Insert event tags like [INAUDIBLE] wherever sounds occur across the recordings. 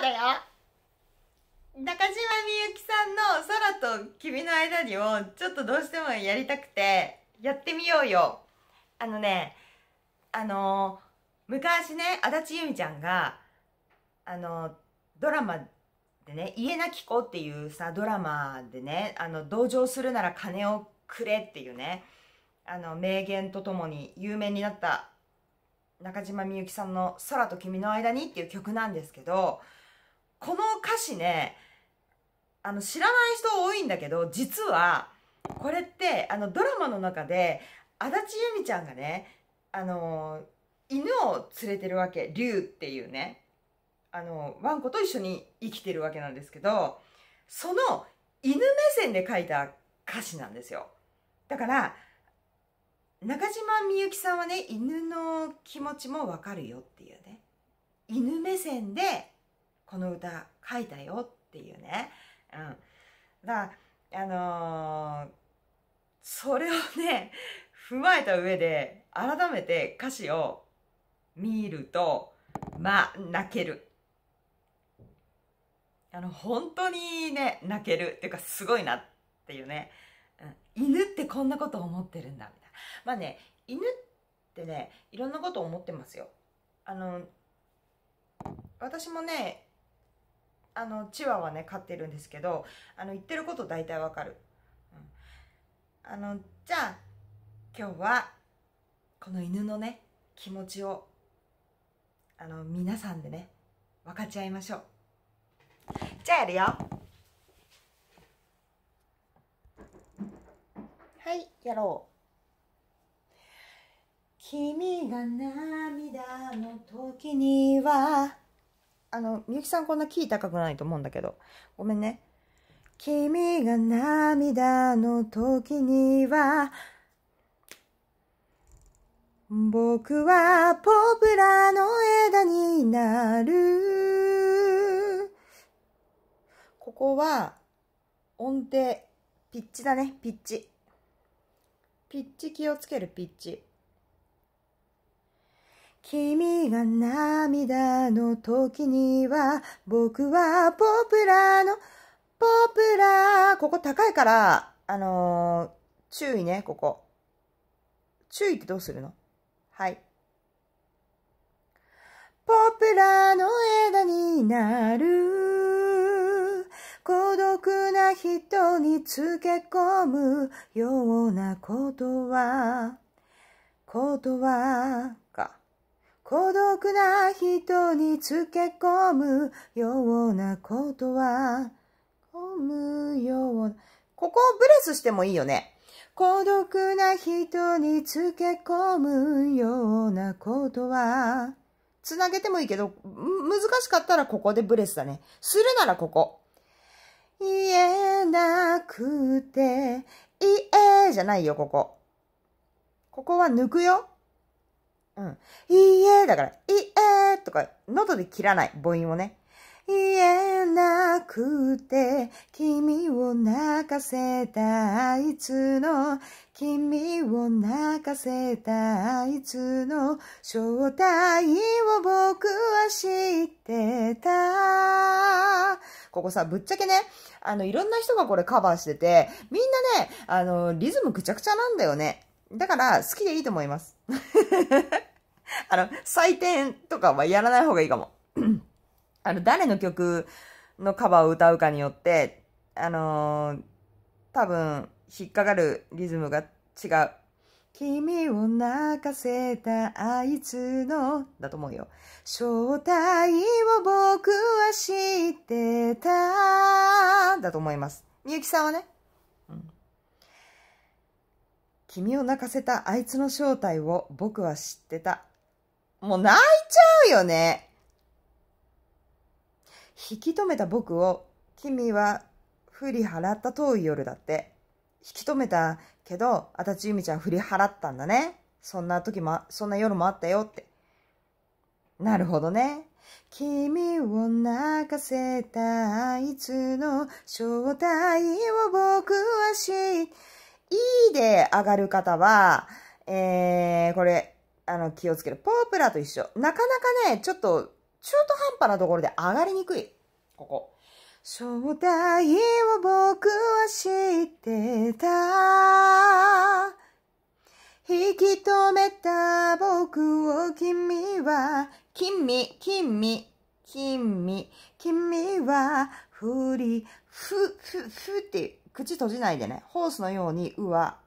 だよ中島みゆきさんの「空と君の間に」をちょっとどうしてもやりたくてやってみようよあのねあの昔ね足立由美ちゃんがあのドラマでね「家なき子」っていうさドラマでねあの同情するなら金をくれっていうねあの名言とともに有名になった中島みゆきさんの「空と君の間に」っていう曲なんですけどこの歌詞ね、あの、知らない人多いんだけど、実は、これって、あの、ドラマの中で、足立由美ちゃんがね、あの、犬を連れてるわけ、竜っていうね、あの、ワンコと一緒に生きてるわけなんですけど、その犬目線で書いた歌詞なんですよ。だから、中島みゆきさんはね、犬の気持ちもわかるよっていうね。犬目線でこの歌書いたよっていうね。うん。だあのー、それをね、踏まえた上で、改めて歌詞を見ると、まあ、泣ける。あの、本当にね、泣ける。っていうか、すごいなっていうね。うん、犬ってこんなこと思ってるんだ、みたいな。まあね、犬ってね、いろんなこと思ってますよ。あの、私もね、あの、チワワね、飼ってるんですけど、あの、言ってること大体わかる。うん、あの、じゃあ、今日は、この犬のね、気持ちを、あの、皆さんでね、分かち合いましょう。じゃあやるよ。はい、やろう。君が涙の時にはあの、みゆきさんこんなキー高くないと思うんだけど。ごめんね。君が涙の時には、僕はポプラの枝になる。ここは音程、ピッチだね、ピッチ。ピッチ気をつける、ピッチ。君が涙の時には、僕はポプラの、ポプラここ高いから、あのー、注意ね、ここ。注意ってどうするのはい。ポプラの枝になる孤独な人につけ込むようなことは、ことは、か。孤独な人につけ込むようなことは、込むような、ここをブレスしてもいいよね。孤独な人につけ込むようなことは、つなげてもいいけど、難しかったらここでブレスだね。するならここ。言えなくて、いえじゃないよ、ここ。ここは抜くよ。うん。いいえ、だから、いいえとか、喉で切らない、母音をね。言えなくて君を泣かせたあいつの君を泣かせたあいつの正体を僕は知ってた。ここさ、ぶっちゃけね、あの、いろんな人がこれカバーしてて、みんなね、あの、リズムぐちゃぐちゃなんだよね。だから、好きでいいと思います。[LAUGHS] あの、採点とかはやらない方がいいかも。[CLEARS THROAT] あの、誰の曲のカバーを歌うかによって、あのー、多分、引っかかるリズムが違う。君を泣かせたあいつの、だと思うよ。正体を僕は知ってた、だと思います。みゆきさんはね、うん。君を泣かせたあいつの正体を僕は知ってた。もう泣いちゃうよね。引き止めた僕を、君は振り払った遠い夜だって。引き止めたけど、たちゆみちゃん振り払ったんだね。そんな時も、そんな夜もあったよって。なるほどね。君を泣かせたあいつの正体を僕はし、いいで上がる方は、えー、これ、あの、気をつける。ポープラと一緒。なかなかね、ちょっと、中途半端なところで上がりにくい。ここ。正体を僕は知ってた。引き止めた僕を君は、君、君、君、君は、ふり、ふ、ふ、ふって口閉じないでね、ホースのように、うは、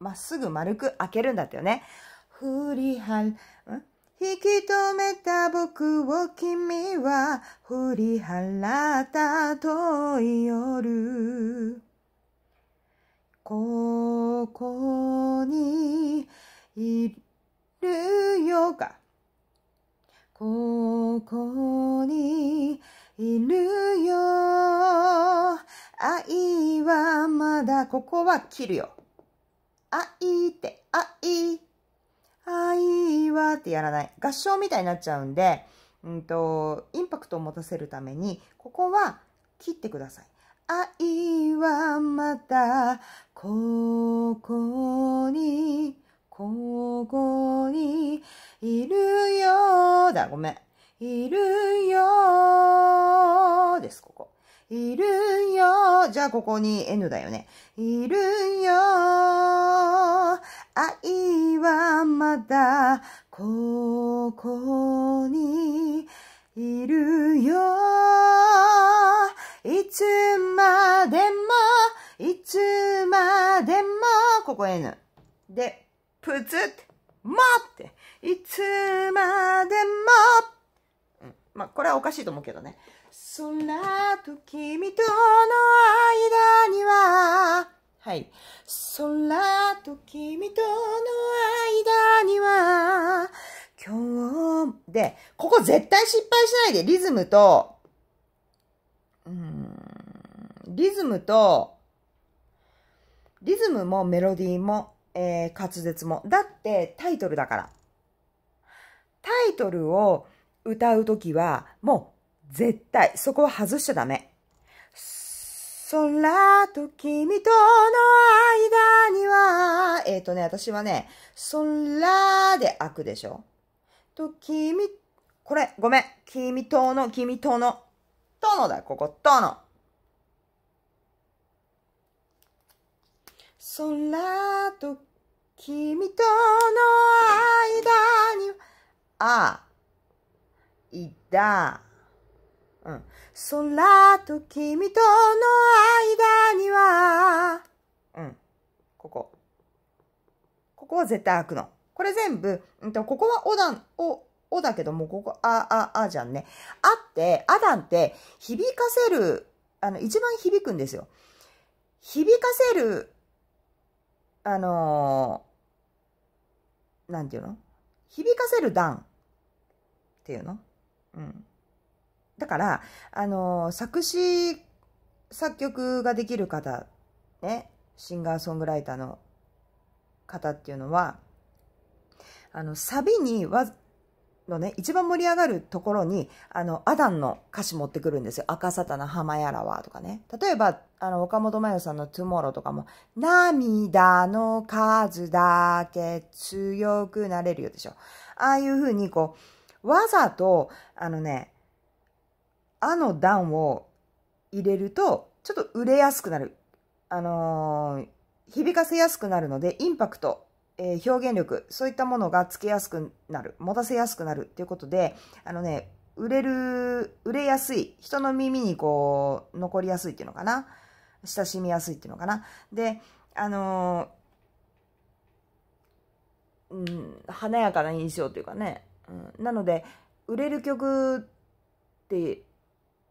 まっすぐ丸く開けるんだってよね。振り払う。引き止めた僕を君は振り払った遠い夜。ここにいるよか。ここにいるよ。愛はまだここは切るよ。愛って愛。愛はってやらない。合唱みたいになっちゃうんで、うんと、インパクトを持たせるために、ここは切ってください。愛はまた、ここに、ここに、いるよだ、ごめん。いるよです、ここ。いるよじゃあ、ここに N だよね。いるよ愛はまだここにいるよ。いつまでも、いつまでも、ここ N。で、プツって、もって、いつまでも、うん、まあ、これはおかしいと思うけどね。空と君との間には、はい。空と君との間には、今日、で、ここ絶対失敗しないで、リズムと、うん、リズムと、リズムもメロディーも、えー、滑舌も。だってタイトルだから。タイトルを歌うときは、もう絶対、そこは外しちゃダメ。空と君との間には、えっ、ー、とね、私はね、空で開くでしょと君、これ、ごめん。君との、君との、とのだ、ここ、との。空と君との間に、は、あ、いだ、うん、空と君との間には、うん、ここ。ここは絶対開くの。これ全部、うんと、ここはおだん、お、おだけども、ここ、あ、あ、あじゃんね。あって、あだんって、響かせる、あの、一番響くんですよ。響かせる、あのー、なんていうの響かせる段っていうのうん。だから、あの、作詞、作曲ができる方、ね、シンガーソングライターの方っていうのは、あの、サビにわ、のね、一番盛り上がるところに、あの、アダンの歌詞持ってくるんですよ。赤沙汰な浜やらは、とかね。例えば、あの、岡本真代さんのトゥモロとかも、涙の数だけ強くなれるよでしょ。ああいうふうに、こう、わざと、あのね、あの段を入れると、ちょっと売れやすくなる。あのー、響かせやすくなるので、インパクト、えー、表現力、そういったものがつけやすくなる、持たせやすくなるっていうことで、あのね、売れる、売れやすい、人の耳にこう、残りやすいっていうのかな。親しみやすいっていうのかな。で、あのー、うん、華やかな印象というかね。うん、なので、売れる曲って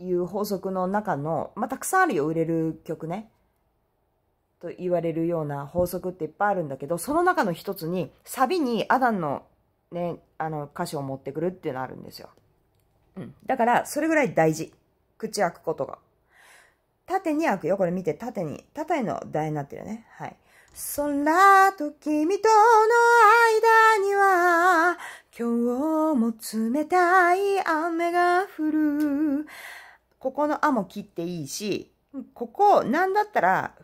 いう法則の中の、まあ、たくさんあるよ、売れる曲ね。と言われるような法則っていっぱいあるんだけど、その中の一つに、サビにアダンのね、あの、歌詞を持ってくるっていうのあるんですよ。うん。だから、それぐらい大事。口開くことが。縦に開くよ。これ見て、縦に。縦の台になってるね。はい。空と君との間には、今日も冷たい雨が降る。ここの「あ」も切っていいし、ここ、なんだったら、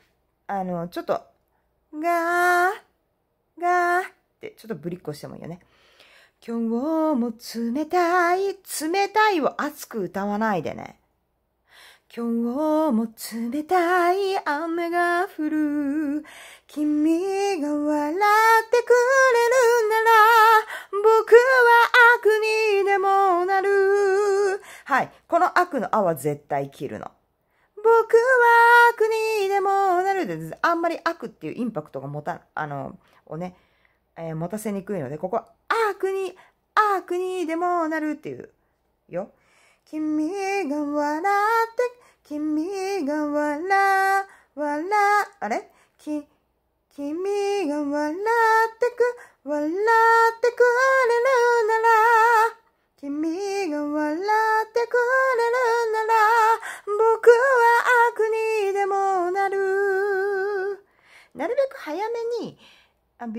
あの、ちょっと、がー、がーって、ちょっとぶりっこしてもいいよね。今日も冷たい、冷たいを熱く歌わないでね。今日も冷たい雨が降る。君が笑ってくれるなら、僕悪のあは絶対切るの。僕は悪にでもなるで、あんまり悪っていうインパクトが持た、あの、をね、えー、持たせにくいので、ここは悪に、悪にでもなるっていう、よ。君が笑って、君が笑、笑、あれき、君が笑ってく、笑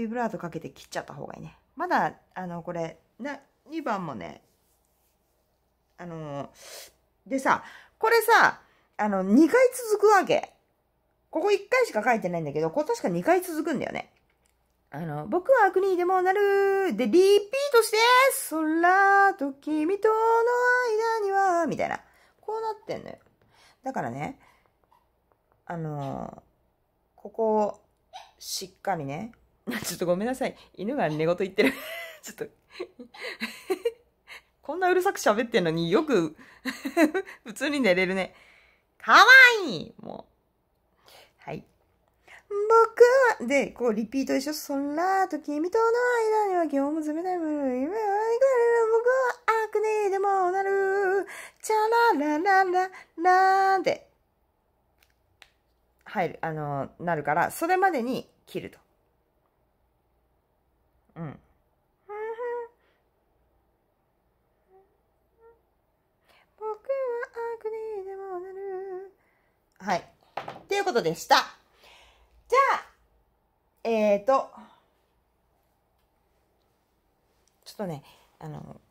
ビブラートかけて切っちゃった方がいいね。まだ、あの、これ、な、2番もね、あの、でさ、これさ、あの、2回続くわけ。ここ1回しか書いてないんだけど、これ確か2回続くんだよね。あの、僕は悪にでもなる。で、リピートして、空と君との間には、みたいな。こうなってんのよ。だからね、あのー、ここをしっかりね、[LAUGHS] ちょっとごめんなさい。犬が寝言言ってる。[LAUGHS] ちょっと [LAUGHS] こんなうるさく喋ってんのによく普通に寝れるね。かわいいもう。はい。僕は、で、こうリピートでしょ空と君との間には今日もめないもの夢はいくれる僕は悪にでもなる。チャラララララーで入る、あの、なるから、それまでに切ると。うん。僕は悪にでもなる。はい。っていうことでした。じゃあ、えっ、ー、と、ちょっとね、あの、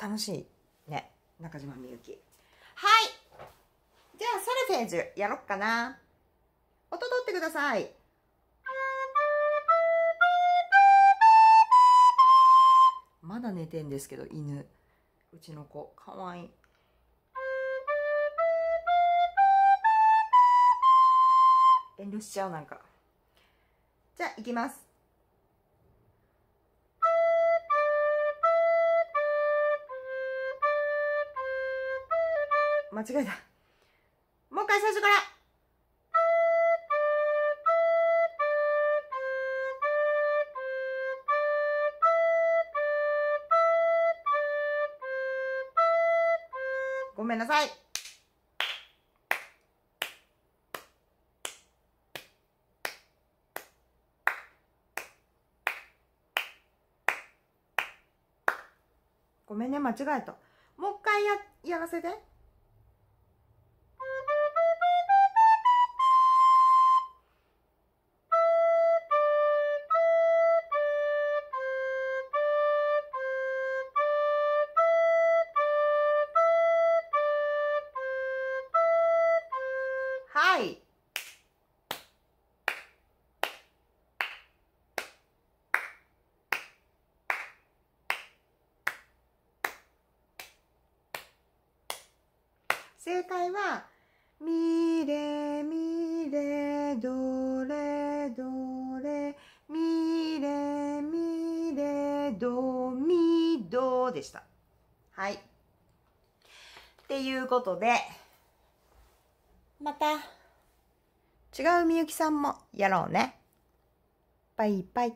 楽しいね、中島みゆき。はい。じゃあ、ソルフェージュやろっかな。音取ってください。寝てんですけど、犬。うちの子。かわいい。遠慮しちゃう、なんか。じゃあ、行きます。間違えた。もう一回最初からごめんなさい。ごめんね、間違えた。もう一回や、やらせて。正解は、みれみれどれどれみれみれどみどでした。はい。っていうことで、また違うみゆきさんもやろうね。バイバイ。